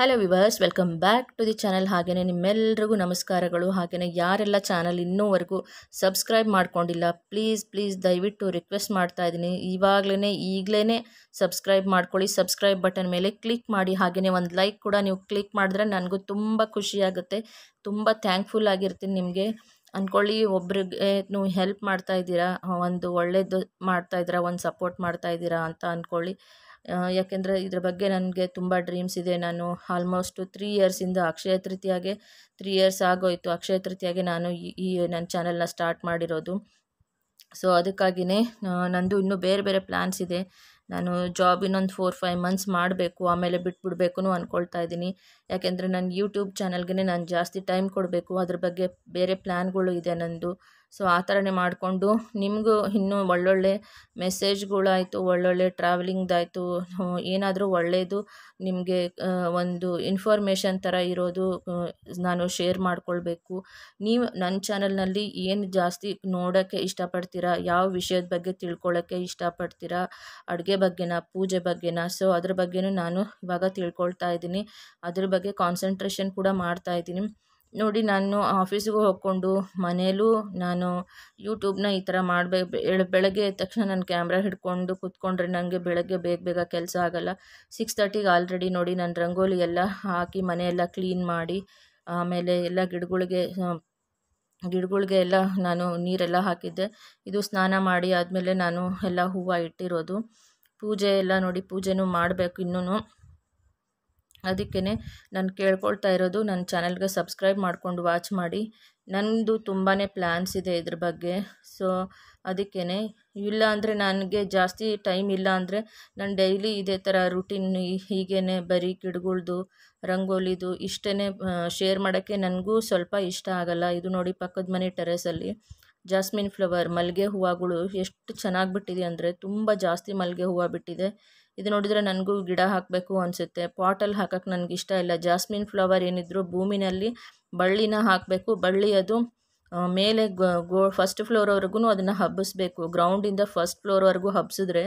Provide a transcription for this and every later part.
hello viewers welcome back to the channel ಹಾಗೆಯೇ ನಿಮ್ಮೆಲ್ಲರಿಗೂ ನಮಸ್ಕಾರಗಳು ಹಾಗೆಯೇ ಯಾರೆಲ್ಲ ಚಾನಲ್ ಇನ್ನೂವರೆಗೂ ಸಬ್ಸ್ಕ್ರೈಬ್ ಮಾಡ್ಕೊಂಡಿಲ್ಲ ಪ್ಲೀಸ್ ಪ್ಲೀಸ್ ದಯವಿಟ್ಟು ರಿಕ್ವೆಸ್ಟ್ ಮಾಡ್ತಾ ಇದ್ದೀನಿ ಇವಾಗಲೇ ಈಗಲೇ ಸಬ್ಸ್ಕ್ರೈಬ್ ಮಾಡ್ಕೊಳ್ಳಿ ಸಬ್ಸ್ಕ್ರೈಬ್ ಬಟನ್ ಮೇಲೆ ಕ್ಲಿಕ್ ಮಾಡಿ ಹಾಗೆಯೇ ಒಂದು ಲೈಕ್ ಕೂಡ ನೀವು ಕ್ಲಿಕ್ ಮಾಡಿದ್ರೆ ನನಗೂ ತುಂಬ ಖುಷಿಯಾಗುತ್ತೆ ತುಂಬ ಥ್ಯಾಂಕ್ಫುಲ್ ಆಗಿರ್ತೀನಿ ನಿಮಗೆ ಅಂದ್ಕೊಳ್ಳಿ ಒಬ್ರಿಗೆ ನೀವು ಹೆಲ್ಪ್ ಮಾಡ್ತಾ ಇದ್ದೀರಾ ಒಂದು ಒಳ್ಳೆಯದು ಮಾಡ್ತಾ ಇದ್ದೀರಾ ಒಂದು ಸಪೋರ್ಟ್ ಮಾಡ್ತಾ ಇದ್ದೀರಾ ಅಂತ ಅಂದ್ಕೊಳ್ಳಿ ಯಾಕೆಂದರೆ ಇದ್ರ ಬಗ್ಗೆ ನನಗೆ ತುಂಬ ಡ್ರೀಮ್ಸ್ ಇದೆ ನಾನು ಆಲ್ಮೋಸ್ಟು ತ್ರೀ ಇಯರ್ಸಿಂದ ಅಕ್ಷಯ ತೃತೀಯಾಗೆ ತ್ರೀ ಇಯರ್ಸ್ ಆಗೋಯಿತು ಅಕ್ಷಯ ತೃತೀಯಾಗೆ ನಾನು ಈ ನನ್ನ ಚಾನಲ್ನ ಸ್ಟಾರ್ಟ್ ಮಾಡಿರೋದು ಸೊ ಅದಕ್ಕಾಗಿಯೇ ನಂದು ಇನ್ನೂ ಬೇರೆ ಬೇರೆ ಪ್ಲ್ಯಾನ್ಸ್ ಇದೆ ನಾನು ಜಾಬ್ ಇನ್ನೊಂದು ಫೋರ್ ಫೈವ್ ಮಂತ್ಸ್ ಮಾಡಬೇಕು ಆಮೇಲೆ ಬಿಟ್ಬಿಡ್ಬೇಕು ಅಂದ್ಕೊಳ್ತಾ ಇದ್ದೀನಿ ಯಾಕೆಂದರೆ ನನ್ನ ಯೂಟ್ಯೂಬ್ ಚಾನಲ್ಗೆ ನಾನು ಜಾಸ್ತಿ ಟೈಮ್ ಕೊಡಬೇಕು ಅದ್ರ ಬಗ್ಗೆ ಬೇರೆ ಪ್ಲ್ಯಾನ್ಗಳು ಇದೆ ನನ್ನದು ಸೊ ಆ ಥರನೇ ಮಾಡಿಕೊಂಡು ನಿಮಗೂ ಇನ್ನೂ ಒಳ್ಳೊಳ್ಳೆ ಮೆಸೇಜ್ಗಳಾಯಿತು ಒಳ್ಳೊಳ್ಳೆ ಟ್ರಾವೆಲಿಂಗ್ದಾಯಿತು ಏನಾದರೂ ಒಳ್ಳೆಯದು ನಿಮಗೆ ಒಂದು ಇನ್ಫಾರ್ಮೇಷನ್ ಥರ ಇರೋದು ನಾನು ಶೇರ್ ಮಾಡಿಕೊಳ್ಬೇಕು ನೀವು ನನ್ನ ಚಾನಲ್ನಲ್ಲಿ ಏನು ಜಾಸ್ತಿ ನೋಡೋಕ್ಕೆ ಇಷ್ಟಪಡ್ತೀರಾ ಯಾವ ವಿಷಯದ ಬಗ್ಗೆ ತಿಳ್ಕೊಳ್ಳೋಕ್ಕೆ ಇಷ್ಟಪಡ್ತೀರಾ ಅಡುಗೆ ಬಗ್ಗೆನಾ ಪೂಜೆ ಬಗ್ಗೆನಾ ಸೊ ಅದ್ರ ಬಗ್ಗೆನೂ ನಾನು ಇವಾಗ ತಿಳ್ಕೊಳ್ತಾ ಇದ್ದೀನಿ ಅದ್ರ ಬಗ್ಗೆ ಕಾನ್ಸಂಟ್ರೇಷನ್ ಕೂಡ ಮಾಡ್ತಾ ನೋಡಿ ನಾನು ಆಫೀಸಿಗೂ ಹೋಗ್ಕೊಂಡು ಮನೆಯಲ್ಲೂ ನಾನು ಯೂಟ್ಯೂಬ್ನ ಈ ಥರ ಮಾಡಬೇಕು ಬೆಳಗ್ಗೆ ಎದ್ದ ತಕ್ಷಣ ನಾನು ಕ್ಯಾಮ್ರಾ ಹಿಡ್ಕೊಂಡು ಕುತ್ಕೊಂಡ್ರೆ ನನಗೆ ಬೆಳಗ್ಗೆ ಬೇಗ ಬೇಗ ಕೆಲಸ ಆಗೋಲ್ಲ ಸಿಕ್ಸ್ ತರ್ಟಿಗೆ ಆಲ್ರೆಡಿ ನೋಡಿ ನಾನು ರಂಗೋಲಿ ಎಲ್ಲ ಹಾಕಿ ಮನೆಯೆಲ್ಲ ಕ್ಲೀನ್ ಮಾಡಿ ಆಮೇಲೆ ಎಲ್ಲ ಗಿಡಗಳಿಗೆ ಗಿಡಗಳಿಗೆ ಎಲ್ಲ ನಾನು ನೀರೆಲ್ಲ ಹಾಕಿದ್ದೆ ಇದು ಸ್ನಾನ ಮಾಡಿ ಆದಮೇಲೆ ನಾನು ಎಲ್ಲ ಹೂವು ಇಟ್ಟಿರೋದು ಪೂಜೆ ಎಲ್ಲ ನೋಡಿ ಪೂಜೆನೂ ಮಾಡಬೇಕು ಇನ್ನೂ ಅದಕ್ಕೇ ನಾನು ಕೇಳ್ಕೊಳ್ತಾ ಇರೋದು ನನ್ನ ಚಾನಲ್ಗೆ ಸಬ್ಸ್ಕ್ರೈಬ್ ಮಾಡಿಕೊಂಡು ವಾಚ್ ಮಾಡಿ ನನ್ನದು ತುಂಬಾ ಪ್ಲ್ಯಾನ್ಸ್ ಇದೆ ಇದ್ರ ಬಗ್ಗೆ ಸೊ ಅದಕ್ಕೇ ಇಲ್ಲ ಅಂದರೆ ನನಗೆ ಜಾಸ್ತಿ ಟೈಮ್ ಇಲ್ಲ ಅಂದರೆ ನಾನು ಡೈಲಿ ಇದೇ ಥರ ರುಟೀನ್ ಹೀಗೇ ಬರೀ ಗಿಡಗಳ್ದು ರಂಗೋಲಿದು ಇಷ್ಟೇ ಶೇರ್ ಮಾಡೋಕ್ಕೆ ನನಗೂ ಸ್ವಲ್ಪ ಇಷ್ಟ ಆಗಲ್ಲ ಇದು ನೋಡಿ ಪಕ್ಕದ ಮನೆ ಟೆರೆಸಲ್ಲಿ ಜಾಸ್ಮಿನ್ ಫ್ಲವರ್ ಮಲ್ಲಿಗೆ ಹೂವುಗಳು ಎಷ್ಟು ಚೆನ್ನಾಗಿ ಬಿಟ್ಟಿದೆ ಅಂದರೆ ತುಂಬ ಜಾಸ್ತಿ ಮಲ್ಲಿಗೆ ಹೂವು ಬಿಟ್ಟಿದೆ ಇದು ನೋಡಿದರೆ ನನಗೂ ಗಿಡ ಹಾಕಬೇಕು ಅನಿಸುತ್ತೆ ಪಾಟಲ್ಲಿ ಹಾಕೋಕ್ಕೆ ನನಗೆ ಇಷ್ಟ ಇಲ್ಲ ಜಾಸ್ಮಿನ್ ಫ್ಲವರ್ ಏನಿದ್ರು ಭೂಮಿನಲ್ಲಿ ಬಳ್ಳಿನ ಹಾಕಬೇಕು ಬಳ್ಳಿ ಅದು ಮೇಲೆ ಗೋ ಫಸ್ಟ್ ಫ್ಲೋರ್ವರೆಗೂ ಅದನ್ನು ಹಬ್ಬಿಸ್ಬೇಕು ಗ್ರೌಂಡಿಂದ ಫಸ್ಟ್ ಫ್ಲೋರ್ವರೆಗೂ ಹಬ್ಬಿಸಿದ್ರೆ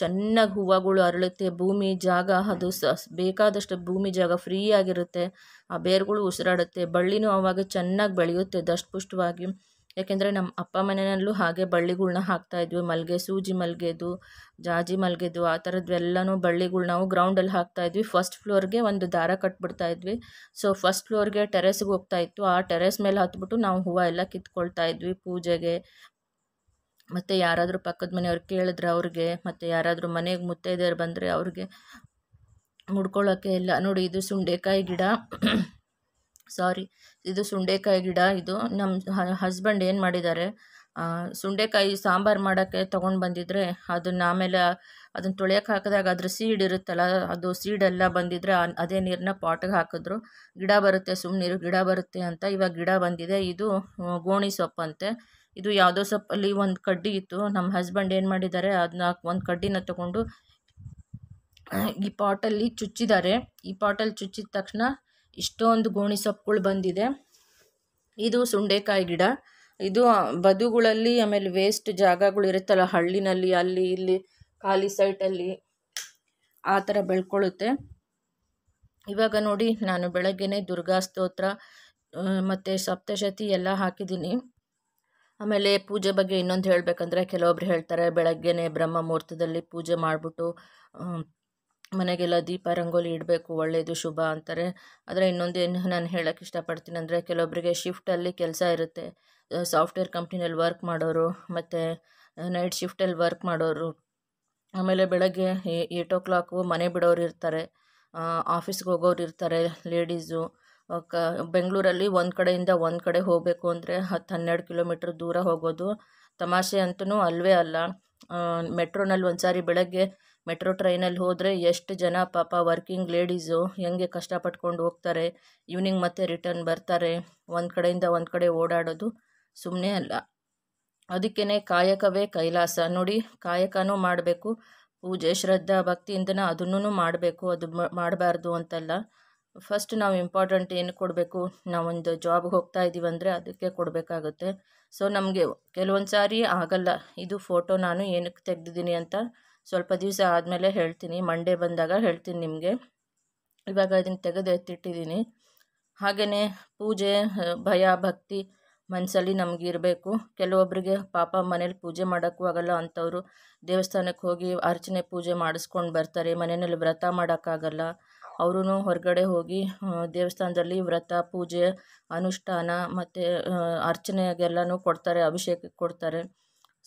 ಚೆನ್ನಾಗಿ ಹೂವುಗಳು ಅರಳುತ್ತೆ ಭೂಮಿ ಜಾಗ ಅದು ಸ ಬೇಕಾದಷ್ಟು ಭೂಮಿ ಜಾಗ ಫ್ರೀ ಆಗಿರುತ್ತೆ ಆ ಬೇರುಗಳು ಉಸಿರಾಡುತ್ತೆ ಬಳ್ಳಿನೂ ಆವಾಗ ಚೆನ್ನಾಗಿ ಬೆಳೆಯುತ್ತೆ ದಷ್ಟಪುಷ್ಟವಾಗಿ ಯಾಕೆಂದರೆ ನಮ್ಮ ಅಪ್ಪ ಮನೆಯಲ್ಲೂ ಹಾಗೆ ಬಳ್ಳಿಗಳ್ನ ಹಾಕ್ತಾಯಿದ್ವಿ ಮಲ್ಗೆ ಸೂಜಿ ಮಲ್ಗೆದು ಜಾಜಿ ಮಲ್ಗೆದು ಆ ಥರದ್ದು ಬಳ್ಳಿಗಳು ನಾವು ಗ್ರೌಂಡಲ್ಲಿ ಇದ್ವಿ ಫಸ್ಟ್ ಫ್ಲೋರ್ಗೆ ಒಂದು ದಾರ ಇದ್ವಿ ಸೊ ಫಸ್ಟ್ ಫ್ಲೋರ್ಗೆ ಟೆರೆಸ್ಗೆ ಇತ್ತು ಆ ಟೆರೆಸ್ ಮೇಲೆ ಹತ್ಬಿಟ್ಟು ನಾವು ಹೂವು ಎಲ್ಲ ಕಿತ್ಕೊಳ್ತಾ ಇದ್ವಿ ಪೂಜೆಗೆ ಮತ್ತು ಯಾರಾದರೂ ಪಕ್ಕದ ಮನೆಯವ್ರು ಕೇಳಿದ್ರೆ ಅವ್ರಿಗೆ ಮತ್ತು ಯಾರಾದರೂ ಮನೆಗೆ ಮುತ್ತೈದೆಯರು ಬಂದರೆ ಅವ್ರಿಗೆ ಮುಡ್ಕೊಳ್ಳೋಕ್ಕೆ ಇಲ್ಲ ನೋಡಿ ಇದು ಸುಂಡೆಕಾಯಿ ಗಿಡ ಸಾರಿ ಇದು ಸುಂಡೆಕಾಯಿ ಗಿಡ ಇದು ನಮ್ಮ ಹಸ್ಬೆಂಡ್ ಏನು ಮಾಡಿದ್ದಾರೆ ಸುಂಡೆಕಾಯಿ ಸಾಂಬಾರು ಮಾಡೋಕ್ಕೆ ತೊಗೊಂಡು ಬಂದಿದ್ದರೆ ಅದನ್ನು ಆಮೇಲೆ ಅದನ್ನು ತೊಳೆಯೋಕೆ ಹಾಕಿದಾಗ ಅದ್ರ ಸೀಡ್ ಇರುತ್ತಲ್ಲ ಅದು ಸೀಡೆಲ್ಲ ಬಂದಿದ್ದರೆ ಅದೇ ನೀರನ್ನ ಪಾಟಿಗೆ ಹಾಕಿದ್ರು ಗಿಡ ಬರುತ್ತೆ ನೀರು ಗಿಡ ಬರುತ್ತೆ ಅಂತ ಇವಾಗ ಗಿಡ ಬಂದಿದೆ ಇದು ಗೋಣಿ ಸೊಪ್ಪಂತೆ ಇದು ಯಾವುದೋ ಸೊಪ್ಪಲ್ಲಿ ಒಂದು ಕಡ್ಡಿ ಇತ್ತು ನಮ್ಮ ಹಸ್ಬೆಂಡ್ ಏನು ಮಾಡಿದ್ದಾರೆ ಅದನ್ನ ಒಂದು ಕಡ್ಡಿನ ತೊಗೊಂಡು ಈ ಪಾಟಲ್ಲಿ ಚುಚ್ಚಿದ್ದಾರೆ ಈ ಪಾಟಲ್ಲಿ ಚುಚ್ಚಿದ ತಕ್ಷಣ ಇಷ್ಟೊಂದು ಗೋಣಿ ಸೊಪ್ಪುಗಳು ಬಂದಿದೆ ಇದು ಸುಂಡೆಕಾಯಿ ಗಿಡ ಇದು ಬದುಗಳಲ್ಲಿ ಆಮೇಲೆ ವೇಸ್ಟ್ ಜಾಗಗಳು ಇರುತ್ತಲ್ಲ ಹಳ್ಳಿನಲ್ಲಿ ಅಲ್ಲಿ ಇಲ್ಲಿ ಖಾಲಿ ಸೈಟಲ್ಲಿ ಆ ಥರ ಬೆಳ್ಕೊಳ್ಳುತ್ತೆ ಇವಾಗ ನೋಡಿ ನಾನು ಬೆಳಗ್ಗೆನೆ ದುರ್ಗಾ ಸ್ತೋತ್ರ ಮತ್ತು ಸಪ್ತಶತಿ ಎಲ್ಲ ಹಾಕಿದ್ದೀನಿ ಆಮೇಲೆ ಪೂಜೆ ಬಗ್ಗೆ ಇನ್ನೊಂದು ಹೇಳಬೇಕಂದ್ರೆ ಕೆಲವೊಬ್ರು ಹೇಳ್ತಾರೆ ಬೆಳಗ್ಗೆನೆ ಬ್ರಹ್ಮ ಮುಹೂರ್ತದಲ್ಲಿ ಪೂಜೆ ಮಾಡಿಬಿಟ್ಟು ಮನೆಗೆಲ್ಲ ದೀಪ ರಂಗೋಲಿ ಇಡಬೇಕು ಒಳ್ಳೆಯದು ಶುಭ ಅಂತಾರೆ ಆದರೆ ಇನ್ನೊಂದೇನು ನಾನು ಹೇಳೋಕ್ಕೆ ಇಷ್ಟಪಡ್ತೀನಿ ಅಂದರೆ ಕೆಲವೊಬ್ಬರಿಗೆ ಶಿಫ್ಟಲ್ಲಿ ಕೆಲಸ ಇರುತ್ತೆ ಸಾಫ್ಟ್ವೇರ್ ಕಂಪ್ನಿನಲ್ಲಿ ವರ್ಕ್ ಮಾಡೋರು ಮತ್ತು ನೈಟ್ ಶಿಫ್ಟಲ್ಲಿ ವರ್ಕ್ ಮಾಡೋರು ಆಮೇಲೆ ಬೆಳಗ್ಗೆ ಏಯ್ಟ್ ಓ ಕ್ಲಾಕು ಮನೆ ಬಿಡೋರು ಇರ್ತಾರೆ ಆಫೀಸ್ಗೆ ಹೋಗೋರು ಇರ್ತಾರೆ ಲೇಡೀಸು ಕ ಬೆಂಗಳೂರಲ್ಲಿ ಒಂದು ಕಡೆಯಿಂದ ಒಂದು ಕಡೆ ಹೋಗಬೇಕು ಅಂದರೆ ಹತ್ತು ಹನ್ನೆರಡು ಕಿಲೋಮೀಟ್ರ್ ದೂರ ಹೋಗೋದು ತಮಾಷೆ ಅಂತೂ ಅಲ್ಲವೇ ಅಲ್ಲ ಮೆಟ್ರೋನಲ್ಲಿ ಒಂದು ಸಾರಿ ಬೆಳಗ್ಗೆ ಮೆಟ್ರೋ ಟ್ರೈನಲ್ಲಿ ಹೋದರೆ ಎಷ್ಟು ಜನ ಪಾಪ ವರ್ಕಿಂಗ್ ಲೇಡೀಸು ಹೆಂಗೆ ಕಷ್ಟಪಟ್ಕೊಂಡು ಹೋಗ್ತಾರೆ ಈವ್ನಿಂಗ್ ಮತ್ತೆ ರಿಟರ್ನ್ ಬರ್ತಾರೆ ಒಂದು ಕಡೆಯಿಂದ ಒಂದು ಕಡೆ ಓಡಾಡೋದು ಸುಮ್ಮನೆ ಅಲ್ಲ ಅದಕ್ಕೇ ಕಾಯಕವೇ ಕೈಲಾಸ ನೋಡಿ ಕಾಯಕನೂ ಮಾಡಬೇಕು ಪೂಜೆ ಶ್ರದ್ಧಾ ಭಕ್ತಿಯಿಂದನೇ ಅದನ್ನೂ ಮಾಡಬೇಕು ಅದು ಮಾಡಬಾರ್ದು ಅಂತಲ್ಲ ಫಸ್ಟ್ ನಾವು ಇಂಪಾರ್ಟೆಂಟ್ ಏನು ಕೊಡಬೇಕು ನಾವೊಂದು ಜಾಬ್ಗೆ ಹೋಗ್ತಾ ಇದ್ದೀವಿ ಅಂದರೆ ಅದಕ್ಕೆ ಕೊಡಬೇಕಾಗುತ್ತೆ ಸೊ ನಮಗೆ ಕೆಲವೊಂದು ಸಾರಿ ಆಗಲ್ಲ ಇದು ಫೋಟೋ ನಾನು ಏನಕ್ಕೆ ತೆಗೆದಿದ್ದೀನಿ ಅಂತ ಸ್ವಲ್ಪ ದಿವಸ ಆದಮೇಲೆ ಹೇಳ್ತೀನಿ ಮಂಡೇ ಬಂದಾಗ ಹೇಳ್ತೀನಿ ನಿಮಗೆ ಇವಾಗ ಅದನ್ನು ತೆಗೆದು ಎತ್ತಿಟ್ಟಿದ್ದೀನಿ ಹಾಗೆಯೇ ಪೂಜೆ ಭಯ ಭಕ್ತಿ ಮನಸ್ಸಲ್ಲಿ ನಮಗಿರಬೇಕು ಕೆಲವೊಬ್ಬರಿಗೆ ಪಾಪ ಮನೇಲಿ ಪೂಜೆ ಮಾಡೋಕ್ಕೂ ಆಗಲ್ಲ ಅಂಥವ್ರು ದೇವಸ್ಥಾನಕ್ಕೆ ಹೋಗಿ ಅರ್ಚನೆ ಪೂಜೆ ಮಾಡಿಸ್ಕೊಂಡು ಬರ್ತಾರೆ ಮನೆಯಲ್ಲಿ ವ್ರತ ಮಾಡೋಕ್ಕಾಗಲ್ಲ ಅವರೂ ಹೊರಗಡೆ ಹೋಗಿ ದೇವಸ್ಥಾನದಲ್ಲಿ ವ್ರತ ಪೂಜೆ ಅನುಷ್ಠಾನ ಮತ್ತು ಅರ್ಚನೆಗೆಲ್ಲನೂ ಕೊಡ್ತಾರೆ ಅಭಿಷೇಕಕ್ಕೆ ಕೊಡ್ತಾರೆ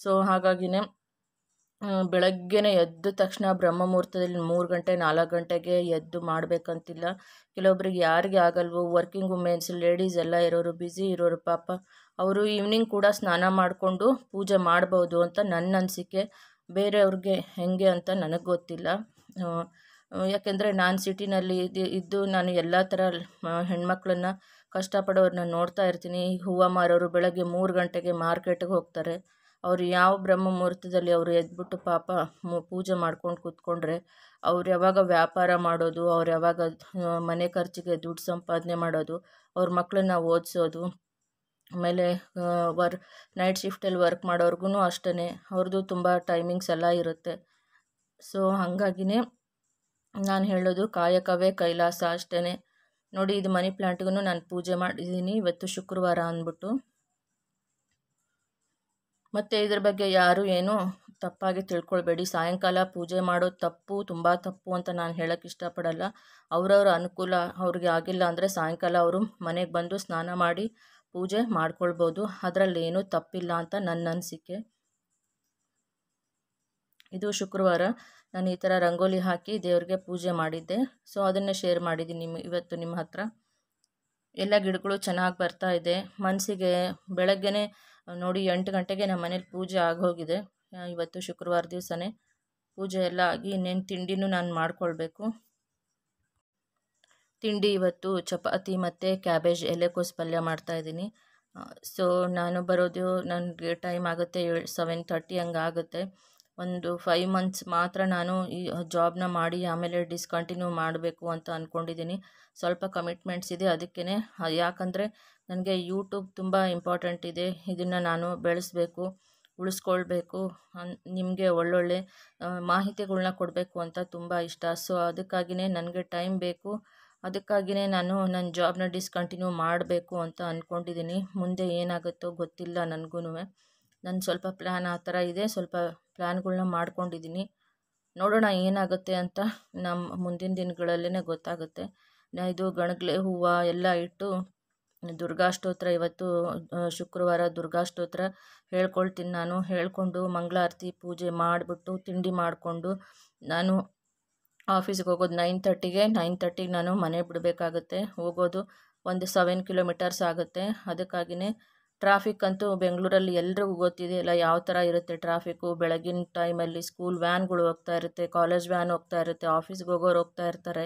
ಸೊ ಹಾಗಾಗಿನೇ ಬೆಳಗ್ಗೆನೇ ಎದ್ದ ತಕ್ಷಣ ಬ್ರಹ್ಮ ಮುಹೂರ್ತದಲ್ಲಿ ಮೂರು ಗಂಟೆ ನಾಲ್ಕು ಗಂಟೆಗೆ ಎದ್ದು ಮಾಡಬೇಕಂತಿಲ್ಲ ಕೆಲವೊಬ್ರಿಗೆ ಯಾರಿಗೆ ಆಗಲ್ವೋ ವರ್ಕಿಂಗ್ ವುಮೆನ್ಸ್ ಲೇಡೀಸ್ ಎಲ್ಲ ಇರೋರು ಬ್ಯುಸಿ ಇರೋರು ಪಾಪ ಅವರು ಈವ್ನಿಂಗ್ ಕೂಡ ಸ್ನಾನ ಮಾಡಿಕೊಂಡು ಪೂಜೆ ಮಾಡ್ಬೋದು ಅಂತ ನನ್ನ ಅನಿಸಿಕೆ ಬೇರೆಯವ್ರಿಗೆ ಹೇಗೆ ಅಂತ ನನಗೆ ಗೊತ್ತಿಲ್ಲ ಯಾಕೆಂದರೆ ನಾನು ಸಿಟಿನಲ್ಲಿ ಇದು ಇದ್ದು ನಾನು ಎಲ್ಲ ಥರ ಹೆಣ್ಮಕ್ಳನ್ನು ಕಷ್ಟಪಡೋರನ್ನ ನೋಡ್ತಾ ಇರ್ತೀನಿ ಹೂವು ಮಾರೋರು ಬೆಳಗ್ಗೆ ಮೂರು ಗಂಟೆಗೆ ಮಾರ್ಕೆಟ್ಗೆ ಹೋಗ್ತಾರೆ ಅವ್ರು ಯಾವ ಬ್ರಹ್ಮ ಮುಹೂರ್ತದಲ್ಲಿ ಅವರು ಎದ್ಬಿಟ್ಟು ಪಾಪ ಪೂಜೆ ಮಾಡ್ಕೊಂಡು ಕೂತ್ಕೊಂಡ್ರೆ ಅವ್ರು ಯಾವಾಗ ವ್ಯಾಪಾರ ಮಾಡೋದು ಅವ್ರು ಯಾವಾಗ ಮನೆ ಖರ್ಚಿಗೆ ದುಡ್ಡು ಸಂಪಾದನೆ ಮಾಡೋದು ಅವ್ರ ಮಕ್ಕಳನ್ನ ಓದಿಸೋದು ಆಮೇಲೆ ವರ್ ನೈಟ್ ಶಿಫ್ಟಲ್ಲಿ ವರ್ಕ್ ಮಾಡೋರ್ಗು ಅಷ್ಟೇ ಅವ್ರದ್ದು ತುಂಬ ಟೈಮಿಂಗ್ಸ್ ಎಲ್ಲ ಇರುತ್ತೆ ಸೊ ಹಾಗಾಗಿನೇ ನಾನು ಹೇಳೋದು ಕಾಯಕವೇ ಕೈಲಾಸ ಅಷ್ಟೇ ನೋಡಿ ಇದು ಮನಿ ಪ್ಲ್ಯಾಂಟ್ಗೂ ನಾನು ಪೂಜೆ ಮಾಡಿದ್ದೀನಿ ಇವತ್ತು ಶುಕ್ರವಾರ ಅಂದ್ಬಿಟ್ಟು ಮತ್ತು ಇದ್ರ ಬಗ್ಗೆ ಯಾರೂ ಏನು ತಪ್ಪಾಗಿ ತಿಳ್ಕೊಳ್ಬೇಡಿ ಸಾಯಂಕಾಲ ಪೂಜೆ ಮಾಡೋದು ತಪ್ಪು ತುಂಬ ತಪ್ಪು ಅಂತ ನಾನು ಹೇಳೋಕ್ಕೆ ಇಷ್ಟಪಡಲ್ಲ ಅವರವ್ರ ಅನುಕೂಲ ಅವ್ರಿಗೆ ಆಗಿಲ್ಲ ಅಂದರೆ ಸಾಯಂಕಾಲ ಅವರು ಮನೆಗೆ ಬಂದು ಸ್ನಾನ ಮಾಡಿ ಪೂಜೆ ಮಾಡ್ಕೊಳ್ಬೋದು ಅದರಲ್ಲಿ ಏನೂ ತಪ್ಪಿಲ್ಲ ಅಂತ ನನ್ನ ಅನಿಸಿಕೆ ಇದು ಶುಕ್ರವಾರ ನಾನು ಈ ಥರ ರಂಗೋಲಿ ಹಾಕಿ ದೇವ್ರಿಗೆ ಪೂಜೆ ಮಾಡಿದ್ದೆ ಸೊ ಅದನ್ನು ಶೇರ್ ಮಾಡಿದ್ದೀನಿ ನಿಮ್ಮ ಇವತ್ತು ನಿಮ್ಮ ಹತ್ರ ಎಲ್ಲ ಗಿಡಗಳು ಚೆನ್ನಾಗಿ ಬರ್ತಾ ಇದೆ ಮನಸ್ಸಿಗೆ ಬೆಳಗ್ಗೆನೇ ನೋಡಿ ಎಂಟು ಗಂಟೆಗೆ ನಮ್ಮ ಮನೇಲಿ ಪೂಜೆ ಆಗೋಗಿದೆ ಇವತ್ತು ಶುಕ್ರವಾರ ದಿವಸನೇ ಪೂಜೆ ಎಲ್ಲ ಆಗಿ ಇನ್ನೇನು ತಿಂಡಿನೂ ನಾನು ಮಾಡ್ಕೊಳ್ಬೇಕು ತಿಂಡಿ ಇವತ್ತು ಚಪಾತಿ ಮತ್ತು ಕ್ಯಾಬೇಜ್ ಎಲೆಕೋಸು ಪಲ್ಯ ಮಾಡ್ತಾಯಿದ್ದೀನಿ ಸೊ ನಾನು ಬರೋದು ನನಗೆ ಟೈಮ್ ಆಗುತ್ತೆ ಸೆವೆನ್ ತರ್ಟಿ ಹಂಗೆ ಆಗುತ್ತೆ ಒಂದು ಫೈವ್ ಮಂತ್ಸ್ ಮಾತ್ರ ನಾನು ಈ ಜಾಬ್ನ ಮಾಡಿ ಆಮೇಲೆ ಡಿಸ್ಕಂಟಿನ್ಯೂ ಮಾಡಬೇಕು ಅಂತ ಅಂದ್ಕೊಂಡಿದ್ದೀನಿ ಸ್ವಲ್ಪ ಕಮಿಟ್ಮೆಂಟ್ಸ್ ಇದೆ ಅದಕ್ಕೇ ಯಾಕಂದರೆ ನನಗೆ ಯೂಟ್ಯೂಬ್ ತುಂಬ ಇಂಪಾರ್ಟೆಂಟ್ ಇದೆ ಇದನ್ನು ನಾನು ಬೆಳೆಸಬೇಕು ಉಳಿಸ್ಕೊಳ್ಬೇಕು ಅನ್ ನಿಮಗೆ ಒಳ್ಳೊಳ್ಳೆ ಮಾಹಿತಿಗಳ್ನ ಕೊಡಬೇಕು ಅಂತ ತುಂಬ ಇಷ್ಟ ಸೊ ಅದಕ್ಕಾಗಿಯೇ ನನಗೆ ಟೈಮ್ ಬೇಕು ಅದಕ್ಕಾಗಿಯೇ ನಾನು ನನ್ನ ಜಾಬ್ನ ಡಿಸ್ಕಂಟಿನ್ಯೂ ಮಾಡಬೇಕು ಅಂತ ಅಂದ್ಕೊಂಡಿದ್ದೀನಿ ಮುಂದೆ ಏನಾಗುತ್ತೋ ಗೊತ್ತಿಲ್ಲ ನನಗೂ ನನ್ನ ಸ್ವಲ್ಪ ಪ್ಲ್ಯಾನ್ ಆ ಥರ ಇದೆ ಸ್ವಲ್ಪ ಪ್ಲ್ಯಾನ್ಗಳನ್ನ ಮಾಡ್ಕೊಂಡಿದ್ದೀನಿ ನೋಡೋಣ ಏನಾಗುತ್ತೆ ಅಂತ ನಮ್ಮ ಮುಂದಿನ ದಿನಗಳಲ್ಲೇ ಗೊತ್ತಾಗುತ್ತೆ ಇದು ಗಣಗಲೆ ಹೂವು ಎಲ್ಲ ಇಟ್ಟು ದುರ್ಗಾಷ್ಟೋತ್ರ ಇವತ್ತು ಶುಕ್ರವಾರ ದುರ್ಗಾಷ್ಟೋತ್ರ ಹೇಳ್ಕೊಳ್ತೀನಿ ನಾನು ಹೇಳಿಕೊಂಡು ಮಂಗಳಾರತಿ ಪೂಜೆ ಮಾಡಿಬಿಟ್ಟು ತಿಂಡಿ ಮಾಡಿಕೊಂಡು ನಾನು ಆಫೀಸ್ಗೆ ಹೋಗೋದು ನೈನ್ ತರ್ಟಿಗೆ ನೈನ್ ತರ್ಟಿಗೆ ನಾನು ಮನೆ ಬಿಡಬೇಕಾಗುತ್ತೆ ಹೋಗೋದು ಒಂದು ಸೆವೆನ್ ಕಿಲೋಮೀಟರ್ಸ್ ಆಗುತ್ತೆ ಅದಕ್ಕಾಗಿಯೇ ಟ್ರಾಫಿಕ್ ಅಂತೂ ಬೆಂಗಳೂರಲ್ಲಿ ಎಲ್ರಿಗೂ ಗೊತ್ತಿದೆ ಇಲ್ಲ ಯಾವ ಥರ ಇರುತ್ತೆ ಟ್ರಾಫಿಕ್ಕು ಬೆಳಗಿನ ಟೈಮಲ್ಲಿ ಸ್ಕೂಲ್ ವ್ಯಾನ್ಗಳು ಹೋಗ್ತಾ ಇರುತ್ತೆ ಕಾಲೇಜ್ ವ್ಯಾನ್ ಹೋಗ್ತಾ ಇರುತ್ತೆ ಆಫೀಸ್ಗೆ ಹೋಗೋರು ಹೋಗ್ತಾ ಇರ್ತಾರೆ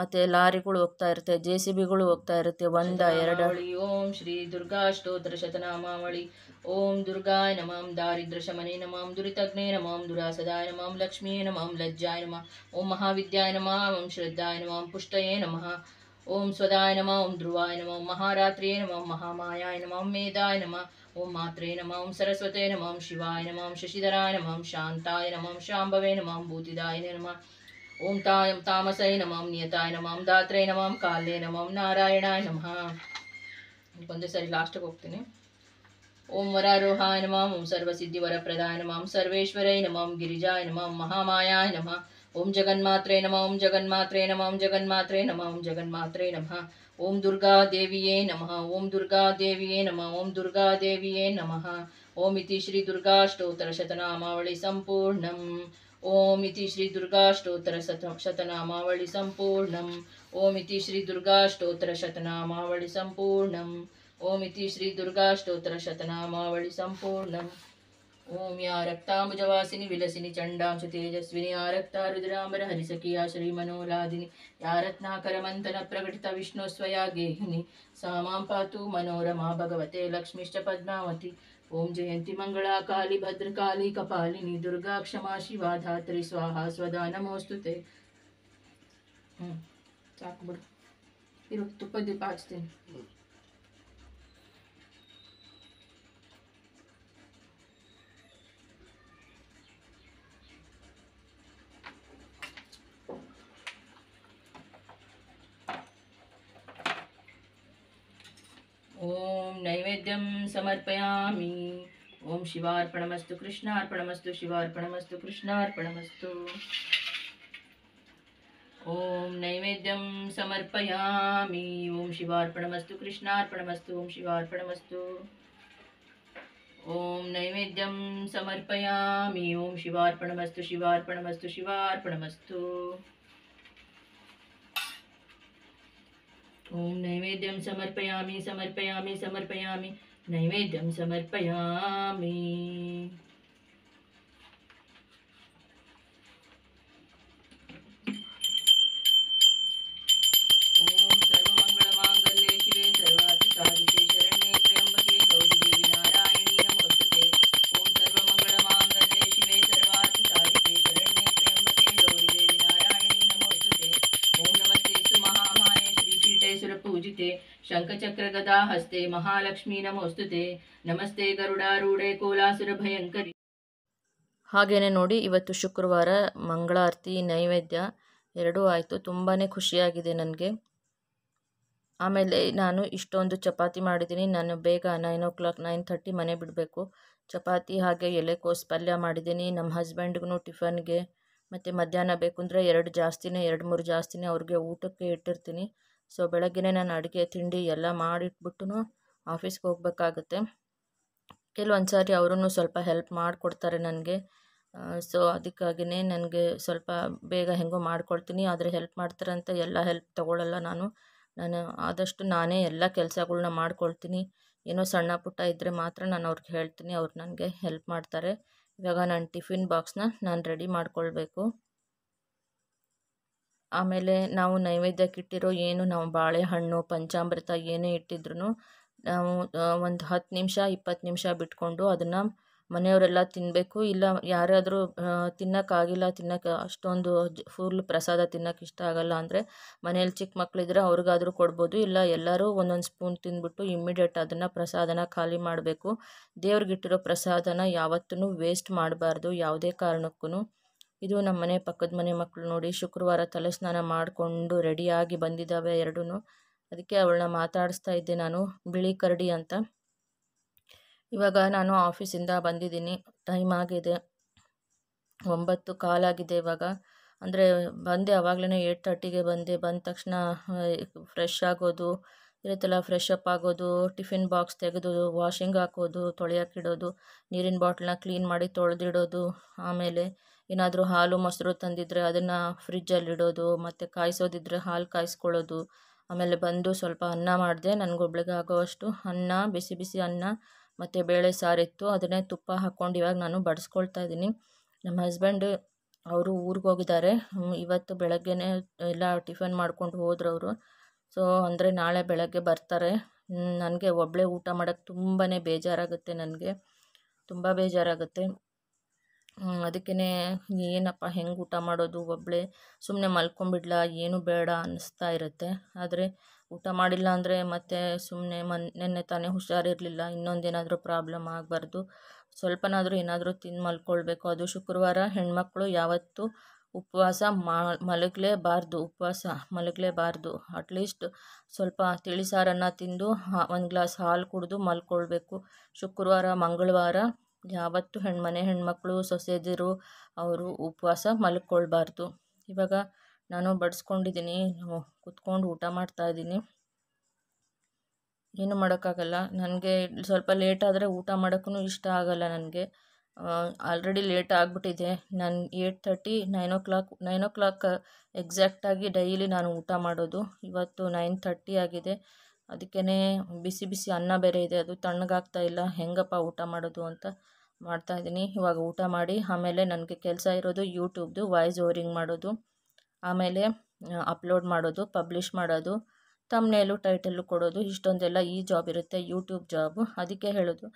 ಮತ್ತೆ ಲಾರಿಗಳು ಹೋಗ್ತಾ ಇರುತ್ತೆ ಜೆ ಸಿ ಬಿಗಳು ಹೋಗ್ತಾ ಇರುತ್ತೆ ಒಂದ ಎರಡ ಓಂ ಶ್ರೀ ದುರ್ಗಾ ಸ್ತೋತ್ರ ಶತನಾಮಾವಳಿ ಓಂ ದುರ್ಗಾ ನಮಾಂ ದಾರಿದ್ರ ಶಮನೆ ನಮಾಂ ದುರಿತಗ್ನೇ ನಮಾಂ ದುರಾಸದಾಯ ನಮಾಂ ಲಕ್ಷ್ಮೀ ನಮಾಂ ಲಜ್ಜಾಯ ನಮಃ ಓಂ ಮಹಾವಿದ್ಯಾಯ ನಮಾಂ ಓಂ ಶ್ರದ್ಧಾಯ ನಮಾಂ ಪುಷ್ಟಯೇ ನಮಃ ಓಂ ಸ್ವದಾಯ ನಮ ಓಂ ಧ್ರುವಾಯ ನಮ ಓಂ ಮಹಾರಾತ್ರಿಯೇ ನಮಃ ಮಹಾಮಾಯಾಯ ನಮಃ ಮೇಧಾಯ ನಮಃ ಓಂ ಮಾತ್ರೇ ನಮ ಓಂ ಸರಸ್ವತೇ ನಮಃ ಶಿವಾಯ ನಮಃ ಶಶಿಧರಾಯ ನಮಃ ಶಾಂತಾಯ ನಮಃ ಶಾಂಭವೇ ನಮಃ ಭೂತಿದಾಯ ನಮಃ ओम तायम तामसय नमः नियताय नमः दात्रे नमः काले नमः नारायणाय नमः ಒಂದು ಸರಿ ಲಾಸ್ಟಿಗೆ ಹೋಗ್ತೀನಿ ಓಂ ವರಾರೋಹಾಯ ನಮಃ ಓಂ ಸರ್ವಸಿದ್ಧಿ ವರಪ್ರದಾಯ ನಮಃ ಸರ್ವೇಶ್ವರೈ ನಮಃ ಗಿರಿಜಾಯ ನಮಃ ಮಹಾಮಾಯಾಯ ನಮಃ ಓಂ ಜಗನ್ಮಾತ್ರೇ ನಮಃ ಓಂ ಜಗನ್ಮಾತ್ರೇ ನಮಃ ಓಂ ಜಗನ್ಮಾತ್ರೇ ನಮಃ ಓಂ ಜಗನ್ಮಾತ್ರೇ ನಮಃ ಓಂ ದುರ್ಗಾ ದೇವಿಯೇ ನಮಃ ಓಂ ದುರ್ಗಾ ದೇವಿಯೇ ನಮಃ ಓಂ ದುರ್ಗಾ ದೇವಿಯೇ ನಮಃ ಓಂ ಇತಿ ಶ್ರೀ ದುರ್ಗಾ ಸ್ತೋತ್ರ ಶತನಾಮಾವಳಿ ಸಂಪೂರ್ಣಂ ಓಂ ಇತಿ ಶ್ರೀ ದುರ್ಗಾಷ್ಟೋತ್ತರ ಸತ ಶತನಾಮಾವಳಿ ಸಂಪೂರ್ಣಂ ಓಂ ಇತಿ ಶ್ರೀ ದುರ್ಗಾಷ್ಟೋತ್ತರ ಶತನಾಮಾವಳಿ ಸಂಪೂರ್ಣಂ ಓಂ ಇತಿ ಶ್ರೀ ದುರ್ಗಾಷ್ಟೋತ್ತರ ಶತನಾಮಾವಳಿ ಸಂಪೂರ್ಣಂ ಓಂ ಯಾ ರಕ್ತಾಂಬುಜವಾಸಿನಿ ವಿಲಸಿನಿ ಚಂಡಾಂಶ ತೇಜಸ್ವಿನಿ ಯಾ ರಕ್ತಾರುದ್ರಾಂಬರ ಹರಿಸಖಿಯ ಶ್ರೀ ಮನೋಲಾದಿನಿ ಯಾ ರತ್ನಾಕರ ಮಂಥನ ಪ್ರಕಟಿತ ವಿಷ್ಣು ಸ್ವಯಾ ಗೇಹಿನಿ ಸಾ ಪಾತು ಮನೋರಮಾ ಭಗವತೆ ಲಕ್ಷ್ಮೀಶ್ಚ ಪದ್ಮಾವತಿ ओम जयंती मंगला काली भद्रकाली कपालिनी दुर्गा क्षमा शिवा धात्री स्वाहा स्वदा नमोस्तु ते ಸಾಕು ಇರು ತುಪ್ಪ ओम शिवार्पणमस्तु कृष्णार्पणमस्तु शिवार्पणमस्तु कृष्णार्पणमस्तु ॐ नैवेद्यं समर्पयामि ॐ शिवार्पणमस्तु कृष्णार्पणमस्तु ॐ शिवार्पणमस्तु ॐ नैवेद्यं समर्पयामि ॐ शिवार्पणमस्तु शिवार्पणमस्तु शिवार्पणमस्तु ॐ नैवेद्यं समर्पयामि समर्पयामि समर्पयामि नैवेद्यं समर्पयामि ಕನಕಚಕ್ರಗದಾ ಹಸ್ತೆ ಮಹಾಲಕ್ಷ್ಮೀ ನಮೋಸ್ತುತೆ ನಮಸ್ತೆ ಗರುಡಾರೂಢೆ ಕೋಲಾಸುರ ಭಯಂಕರಿ ಹಾಗೇನೆ ನೋಡಿ ಇವತ್ತು ಶುಕ್ರವಾರ ಮಂಗಳಾರತಿ ನೈವೇದ್ಯ ಎರಡೂ ಆಯಿತು ತುಂಬಾ ಖುಷಿಯಾಗಿದೆ ನನಗೆ ಆಮೇಲೆ ನಾನು ಇಷ್ಟೊಂದು ಚಪಾತಿ ಮಾಡಿದ್ದೀನಿ ನಾನು ಬೇಗ nine o'clock nine thirty ಮನೆ ಬಿಡಬೇಕು ಚಪಾತಿ ಹಾಗೆ ಎಲೆಕೋಸು ಪಲ್ಯ ಮಾಡಿದ್ದೀನಿ ನಮ್ಮ ಹಸ್ಬೆಂಡ್ಗೂ ಟಿಫನ್ಗೆ ಮತ್ತು ಮಧ್ಯಾಹ್ನ ಬೇಕು ಅಂದರೆ ಎರಡು ಜಾಸ್ತಿನೇ ಎರಡು ಮೂರು ಜಾಸ್ತಿನೇ ಅವ್ರಿಗೆ ಊಟಕ್ಕೆ ಇಟ್ಟಿರ್ತೀನಿ ಸೊ ಬೆಳಗ್ಗೆ ನಾನು ಅಡುಗೆ ತಿಂಡಿ ಎಲ್ಲ ಮಾಡಿಟ್ಬಿಟ್ಟು ಆಫೀಸ್ಗೆ ಹೋಗಬೇಕಾಗುತ್ತೆ ಕೆಲವೊಂದು ಸಾರಿ ಅವರೂ ಸ್ವಲ್ಪ ಹೆಲ್ಪ್ ಮಾಡಿಕೊಡ್ತಾರೆ ನನಗೆ ಸೊ ಅದಕ್ಕಾಗಿಯೇ ನನಗೆ ಸ್ವಲ್ಪ ಬೇಗ ಹೆಂಗೋ ಮಾಡ್ಕೊಳ್ತೀನಿ ಆದರೆ ಹೆಲ್ಪ್ ಮಾಡ್ತಾರಂತ ಎಲ್ಲ ಹೆಲ್ಪ್ ತೊಗೊಳ್ಳಲ್ಲ ನಾನು ನಾನು ಆದಷ್ಟು ನಾನೇ ಎಲ್ಲ ಕೆಲಸಗಳ್ನ ಮಾಡ್ಕೊಳ್ತೀನಿ ಏನೋ ಸಣ್ಣ ಪುಟ್ಟ ಇದ್ದರೆ ಮಾತ್ರ ನಾನು ಅವ್ರಿಗೆ ಹೇಳ್ತೀನಿ ಅವ್ರು ನನಗೆ ಹೆಲ್ಪ್ ಮಾಡ್ತಾರೆ ಇವಾಗ ನಾನು ಟಿಫಿನ್ ಬಾಕ್ಸ್ನ ನಾನು ರೆಡಿ ಮಾಡ್ಕೊಳ್ಬೇಕು ಆಮೇಲೆ ನಾವು ನೈವೇದ್ಯಕ್ಕೆ ಇಟ್ಟಿರೋ ಏನು ನಾವು ಬಾಳೆಹಣ್ಣು ಪಂಚಾಮೃತ ಏನೇ ಇಟ್ಟಿದ್ರು ನಾವು ಒಂದು ಹತ್ತು ನಿಮಿಷ ಇಪ್ಪತ್ತು ನಿಮಿಷ ಬಿಟ್ಕೊಂಡು ಅದನ್ನು ಮನೆಯವರೆಲ್ಲ ತಿನ್ನಬೇಕು ಇಲ್ಲ ಯಾರಾದರೂ ತಿನ್ನೋಕ್ಕಾಗಿಲ್ಲ ತಿನ್ನೋಕ್ಕೆ ಅಷ್ಟೊಂದು ಫುಲ್ ಪ್ರಸಾದ ತಿನ್ನೋಕೆ ಇಷ್ಟ ಆಗಲ್ಲ ಅಂದರೆ ಮನೇಲಿ ಚಿಕ್ಕ ಮಕ್ಕಳಿದ್ರೆ ಅವ್ರಿಗಾದರೂ ಕೊಡ್ಬೋದು ಇಲ್ಲ ಎಲ್ಲರೂ ಒಂದೊಂದು ಸ್ಪೂನ್ ತಿಂದ್ಬಿಟ್ಟು ಇಮ್ಮಿಡಿಯೇಟ್ ಅದನ್ನು ಪ್ರಸಾದನ ಖಾಲಿ ಮಾಡಬೇಕು ದೇವ್ರಿಗಿಟ್ಟಿರೋ ಪ್ರಸಾದನ ಯಾವತ್ತೂ ವೇಸ್ಟ್ ಮಾಡಬಾರ್ದು ಯಾವುದೇ ಕಾರಣಕ್ಕೂ ಇದು ನಮ್ಮ ಮನೆ ಪಕ್ಕದ ಮನೆ ಮಕ್ಕಳು ನೋಡಿ ಶುಕ್ರವಾರ ತಲೆ ಸ್ನಾನ ಮಾಡಿಕೊಂಡು ರೆಡಿಯಾಗಿ ಬಂದಿದ್ದಾವೆ ಎರಡೂ ಅದಕ್ಕೆ ಅವಳನ್ನ ಮಾತಾಡಿಸ್ತಾ ಇದ್ದೆ ನಾನು ಬಿಳಿ ಕರಡಿ ಅಂತ ಇವಾಗ ನಾನು ಆಫೀಸಿಂದ ಬಂದಿದ್ದೀನಿ ಟೈಮ್ ಆಗಿದೆ ಒಂಬತ್ತು ಕಾಲಾಗಿದೆ ಇವಾಗ ಅಂದರೆ ಬಂದೆ ಆವಾಗಲೇ ಏಟ್ ತರ್ಟಿಗೆ ಬಂದೆ ಬಂದ ತಕ್ಷಣ ಫ್ರೆಶ್ ಆಗೋದು ಇರುತ್ತಲ್ಲ ಫ್ರೆಶ್ ಅಪ್ ಆಗೋದು ಟಿಫಿನ್ ಬಾಕ್ಸ್ ತೆಗೆದು ವಾಷಿಂಗ್ ಹಾಕೋದು ತೊಳೆಯೋಕ್ಕಿಡೋದು ನೀರಿನ ಬಾಟ್ಲನ್ನ ಕ್ಲೀನ್ ಮಾಡಿ ತೊಳೆದಿಡೋದು ಆಮೇಲೆ ಏನಾದರೂ ಹಾಲು ಮೊಸರು ತಂದಿದ್ದರೆ ಅದನ್ನು ಫ್ರಿಜ್ಜಲ್ಲಿಡೋದು ಮತ್ತು ಕಾಯಿಸೋದಿದ್ರೆ ಹಾಲು ಕಾಯಿಸ್ಕೊಳ್ಳೋದು ಆಮೇಲೆ ಬಂದು ಸ್ವಲ್ಪ ಅನ್ನ ಮಾಡಿದೆ ನನಗೊಬ್ಳಿಗೆ ಆಗೋವಷ್ಟು ಅನ್ನ ಬಿಸಿ ಬಿಸಿ ಅನ್ನ ಮತ್ತು ಬೇಳೆ ಸಾರಿತ್ತು ಅದನ್ನೇ ತುಪ್ಪ ಹಾಕ್ಕೊಂಡು ಇವಾಗ ನಾನು ಬಡಿಸ್ಕೊಳ್ತಾ ಇದ್ದೀನಿ ನಮ್ಮ ಹಸ್ಬೆಂಡ್ ಅವರು ಊರಿಗೆ ಹೋಗಿದ್ದಾರೆ ಇವತ್ತು ಬೆಳಗ್ಗೆನೇ ಎಲ್ಲ ಟಿಫನ್ ಮಾಡ್ಕೊಂಡು ಹೋದ್ರು ಅವರು ಸೊ ಅಂದರೆ ನಾಳೆ ಬೆಳಗ್ಗೆ ಬರ್ತಾರೆ ನನಗೆ ಒಬ್ಬಳೇ ಊಟ ಮಾಡೋಕ್ಕೆ ತುಂಬಾ ಬೇಜಾರಾಗುತ್ತೆ ನನಗೆ ತುಂಬ ಬೇಜಾರಾಗುತ್ತೆ ಅದಕ್ಕೇ ಏನಪ್ಪ ಹೆಂಗೆ ಊಟ ಮಾಡೋದು ಒಬ್ಬಳೆ ಸುಮ್ಮನೆ ಮಲ್ಕೊಂಬಿಡ್ಲ ಏನು ಬೇಡ ಅನ್ನಿಸ್ತಾ ಇರುತ್ತೆ ಆದರೆ ಊಟ ಮಾಡಿಲ್ಲ ಅಂದರೆ ಮತ್ತೆ ಸುಮ್ಮನೆ ಮನ್ ನಿನ್ನೆ ತಾನೇ ಹುಷಾರಿರಲಿಲ್ಲ ಇನ್ನೊಂದೇನಾದರೂ ಪ್ರಾಬ್ಲಮ್ ಆಗಬಾರ್ದು ಸ್ವಲ್ಪನಾದರೂ ಏನಾದರೂ ತಿಂದು ಮಲ್ಕೊಳ್ಬೇಕು ಅದು ಶುಕ್ರವಾರ ಹೆಣ್ಮಕ್ಳು ಯಾವತ್ತೂ ಉಪವಾಸ ಮಲಗಲೇಬಾರ್ದು ಉಪವಾಸ ಮಲಗಲೇಬಾರ್ದು ಅಟ್ಲೀಸ್ಟ್ ಸ್ವಲ್ಪ ತಿಳಿಸಾರನ್ನು ತಿಂದು ಒಂದು ಗ್ಲಾಸ್ ಹಾಲು ಕುಡಿದು ಮಲ್ಕೊಳ್ಬೇಕು ಶುಕ್ರವಾರ ಮಂಗಳವಾರ ಯಾವತ್ತು ಹೆಣ್ಣು ಮನೆ ಹೆಣ್ಮಕ್ಳು ಸೊಸೆದಿರು ಅವರು ಉಪವಾಸ ಮಲ್ಕೊಳ್ಬಾರ್ದು ಇವಾಗ ನಾನು ಬಡಿಸ್ಕೊಂಡಿದ್ದೀನಿ ಕುತ್ಕೊಂಡು ಊಟ ಮಾಡ್ತಾ ಇದ್ದೀನಿ ಏನು ಮಾಡೋಕ್ಕಾಗಲ್ಲ ನನಗೆ ಸ್ವಲ್ಪ ಲೇಟ್ ಊಟ ಮಾಡೋಕ್ಕೂ ಇಷ್ಟ ಆಗಲ್ಲ ನನಗೆ ಆಲ್ರೆಡಿ ಲೇಟ್ ಆಗಿಬಿಟ್ಟಿದೆ ನಾನು eight thirty nine o'clock nine o'clock ಎಕ್ಸಾಕ್ಟಾಗಿ ಡೈಲಿ ನಾನು ಊಟ ಮಾಡೋದು ಇವತ್ತು ನೈನ್ ತರ್ಟಿ ಆಗಿದೆ ಅದಕ್ಕೇ ಬಿಸಿ ಬಿಸಿ ಅನ್ನ ಬೇರೆ ಇದೆ ಅದು ತಣ್ಣಗಾಗ್ತಾ ಇಲ್ಲ ಹೆಂಗಪ್ಪ ಊಟ ಮಾಡೋದು ಅಂತ ಮಾಡ್ತಾ ಇದ್ದೀನಿ ಇವಾಗ ಊಟ ಮಾಡಿ ಆಮೇಲೆ ನನಗೆ ಕೆಲಸ ಇರೋದು ಯೂಟ್ಯೂಬ್ದು ವಾಯ್ಸ್ ಓರಿಂಗ್ ಮಾಡೋದು ಆಮೇಲೆ ಅಪ್ಲೋಡ್ ಮಾಡೋದು ಪಬ್ಲಿಷ್ ಮಾಡೋದು ತಮ್ಮನೇಲ್ಲೂ ಟೈಟಲ್ಲು ಕೊಡೋದು ಇಷ್ಟೊಂದೆಲ್ಲ ಈ ಜಾಬ್ ಇರುತ್ತೆ ಯೂಟ್ಯೂಬ್ ಜಾಬು ಅದಕ್ಕೆ ಹೇಳೋದು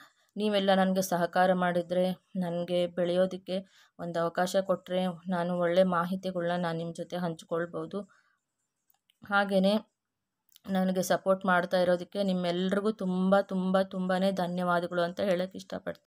ನೀವೆಲ್ಲ ನನಗೆ ಸಹಕಾರ ಮಾಡಿದರೆ ನನಗೆ ಬೆಳೆಯೋದಕ್ಕೆ ಒಂದು ಅವಕಾಶ ಕೊಟ್ಟರೆ ನಾನು ಒಳ್ಳೆ ಮಾಹಿತಿಗಳನ್ನ ನಾನು ನಿಮ್ಮ ಜೊತೆ ಹಂಚ್ಕೊಳ್ಬೋದು ಹಾಗೆಯೇ ನನಗೆ ಸಪೋರ್ಟ್ ಮಾಡ್ತಾ ಇರೋದಕ್ಕೆ ನಿಮ್ಮೆಲ್ರಿಗೂ ತುಂಬ ತುಂಬ ತುಂಬಾ ಧನ್ಯವಾದಗಳು ಅಂತ ಹೇಳೋಕ್ಕೆ ಇಷ್ಟಪಡ್ತೀನಿ